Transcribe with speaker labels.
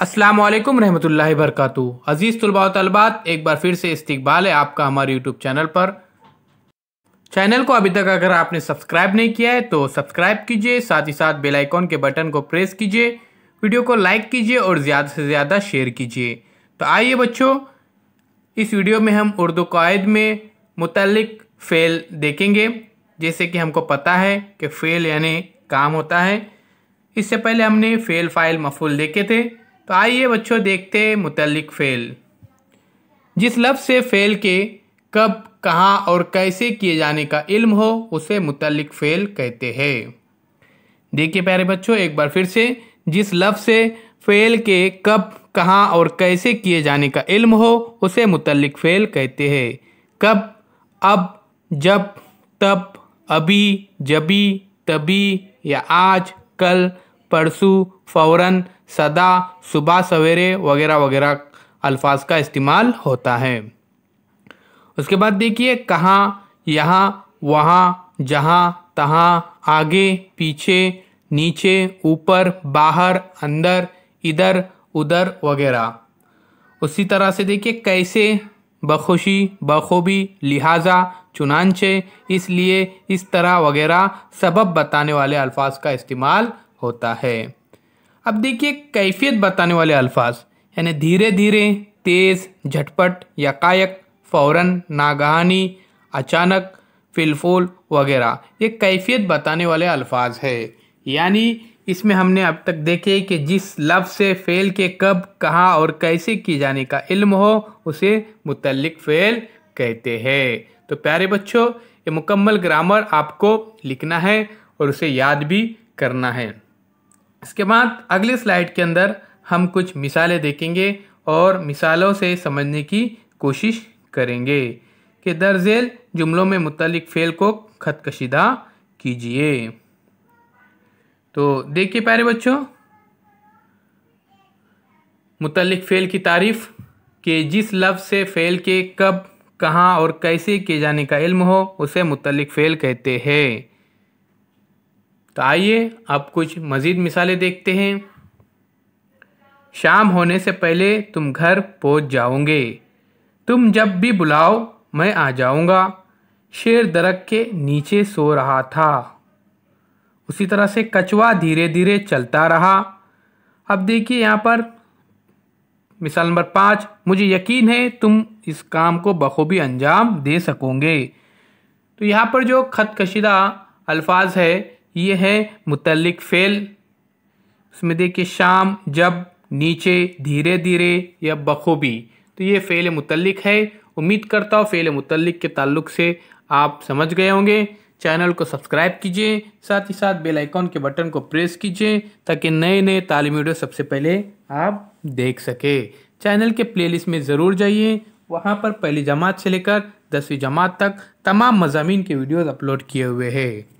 Speaker 1: असलम रहमतुल्ला वरकत अज़ीज़ तलबा तलबात एक बार फिर से इस्तबाल है आपका हमारे यूट्यूब चैनल पर चैनल को अभी तक अगर आपने सब्सक्राइब नहीं किया है तो सब्सक्राइब कीजिए साथ ही साथ बेल आइकॉन के बटन को प्रेस कीजिए वीडियो को लाइक कीजिए और ज़्यादा से ज़्यादा शेयर कीजिए तो आइए बच्चों इस वीडियो में हम उर्दू कायद में मुतलक फ़ेल देखेंगे जैसे कि हमको पता है कि फ़ेल यानी काम होता है इससे पहले हमने फ़ेल फ़ाइल मफूल देखे थे तो आइए बच्चों देखते हैं मुतलक फ़ेल जिस लफ्ज़ से फ़ेल के कब कहाँ और कैसे किए जाने का इल्म हो उसे मुतलक फ़ेल कहते हैं देखिए प्यारे बच्चों एक बार फिर से जिस लफ्ज़ से फ़ेल के कब कहाँ और कैसे किए जाने का इल्म हो उसे मुतलक फ़ेल कहते हैं कब अब जब तब अभी जबी तभी या आज कल परसू फ़ौरन सदा सुबह सवेरे वगैरह वगैरह अल्फाज का इस्तेमाल होता है उसके बाद देखिए कहाँ यहाँ वहाँ जहाँ तहाँ आगे पीछे नीचे ऊपर बाहर अंदर इधर उधर वगैरह उसी तरह से देखिए कैसे बखुशी बखूबी लिहाजा चुनानचे इसलिए इस तरह वगैरह सबब बताने वाले अल्फाज का इस्तेमाल होता है अब देखिए कैफियत बताने वाले अल्फाज यानी धीरे धीरे तेज़ झटपट यकायक फौरन नागहानी अचानक फिलफूल वगैरह ये कैफियत बताने वाले अल्फाज है यानी इसमें हमने अब तक देखे कि जिस लफ्ज़ से फ़ेल के कब कहाँ और कैसे किए जाने का इल्म हो उसे मुतलक फ़ेल कहते हैं तो प्यारे बच्चों ये मुकम्मल ग्रामर आपको लिखना है और उसे याद भी करना है इसके बाद अगले स्लाइड के अंदर हम कुछ मिसालें देखेंगे और मिसालों से समझने की कोशिश करेंगे कि दर्जेल जुमलों में मुतलिक फ़ेल को खत कशीदा कीजिए तो देखिए प्यारे बच्चों मुतलिक फ़ेल की तारीफ़ के जिस लफ्ज़ से फ़ेल के कब कहाँ और कैसे किए जाने का इल्म हो उसे मुतलिक फ़ेल कहते हैं तो आइए अब कुछ मज़ीद मिसालें देखते हैं शाम होने से पहले तुम घर पहुंच जाओगे तुम जब भी बुलाओ मैं आ जाऊंगा शेर दरक के नीचे सो रहा था उसी तरह से कछुआ धीरे धीरे चलता रहा अब देखिए यहाँ पर मिसाल नंबर पाँच मुझे यकीन है तुम इस काम को बखूबी अंजाम दे सकोगे तो यहाँ पर जो ख़त कशीदा अल्फाज है ये हैं मुतलक फ़ेल उसमें देखिए शाम जब नीचे धीरे धीरे या बखूबी तो ये फ़ेल मुतलक है उम्मीद करता हूँ फ़ेल मुतलक के ताल्लुक से आप समझ गए होंगे चैनल को सब्सक्राइब कीजिए साथ ही साथ बेल आइकॉन के बटन को प्रेस कीजिए ताकि नए नए तालीम वीडियो सबसे पहले आप देख सके चैनल के प्लेलिस्ट में ज़रूर जाइए वहाँ पर पहली जमात से लेकर दसवीं जमात तक तमाम मजामी के वीडियोज़ अपलोड किए हुए हैं